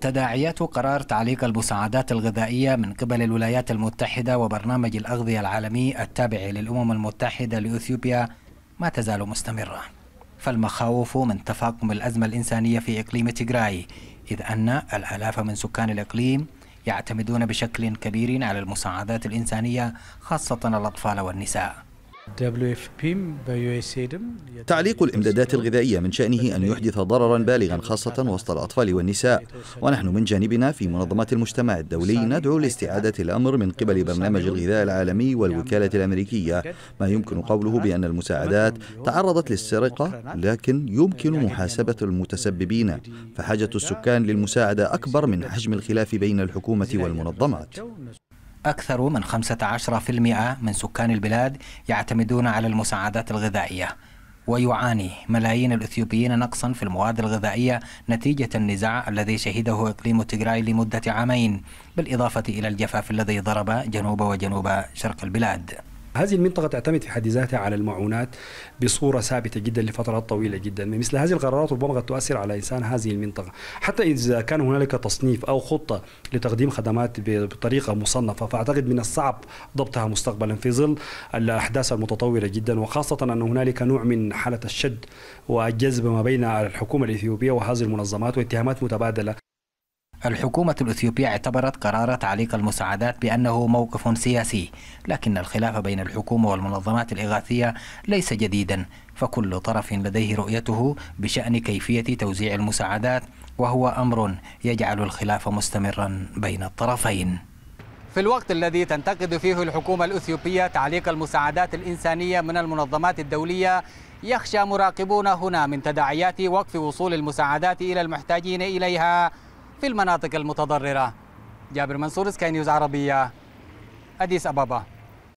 تداعيات قرار تعليق المساعدات الغذائية من قبل الولايات المتحدة وبرنامج الأغذية العالمي التابع للأمم المتحدة لأثيوبيا ما تزال مستمرة فالمخاوف من تفاقم الأزمة الإنسانية في إقليم تيغراي إذ أن الآلاف من سكان الإقليم يعتمدون بشكل كبير على المساعدات الإنسانية خاصة الأطفال والنساء تعليق الإمدادات الغذائية من شأنه أن يحدث ضررا بالغا خاصة وسط الأطفال والنساء ونحن من جانبنا في منظمات المجتمع الدولي ندعو لاستعادة الأمر من قبل برنامج الغذاء العالمي والوكالة الأمريكية ما يمكن قوله بأن المساعدات تعرضت للسرقة لكن يمكن محاسبة المتسببين فحاجة السكان للمساعدة أكبر من حجم الخلاف بين الحكومة والمنظمات أكثر من 15% من سكان البلاد يعتمدون على المساعدات الغذائية ويعاني ملايين الإثيوبيين نقصا في المواد الغذائية نتيجة النزاع الذي شهده إقليم تجراي لمدة عامين بالإضافة إلى الجفاف الذي ضرب جنوب وجنوب شرق البلاد هذه المنطقة تعتمد في حد ذاتها على المعونات بصورة ثابتة جدا لفترات طويلة جدا مثل هذه القرارات ربما قد تؤثر على إنسان هذه المنطقة حتى إذا كان هنالك تصنيف أو خطة لتقديم خدمات بطريقة مصنفة فأعتقد من الصعب ضبطها مستقبلا في ظل الأحداث المتطورة جدا وخاصة أن هنالك نوع من حالة الشد والجذب ما بين الحكومة الإثيوبية وهذه المنظمات واتهامات متبادلة الحكومة الأثيوبية اعتبرت قرار تعليق المساعدات بأنه موقف سياسي لكن الخلاف بين الحكومة والمنظمات الإغاثية ليس جديدا فكل طرف لديه رؤيته بشأن كيفية توزيع المساعدات وهو أمر يجعل الخلاف مستمرا بين الطرفين في الوقت الذي تنتقد فيه الحكومة الأثيوبية تعليق المساعدات الإنسانية من المنظمات الدولية يخشى مراقبون هنا من تداعيات وقف وصول المساعدات إلى المحتاجين إليها في المناطق المتضررة جابر منصور سكاي نيوز عربية أديس أبابا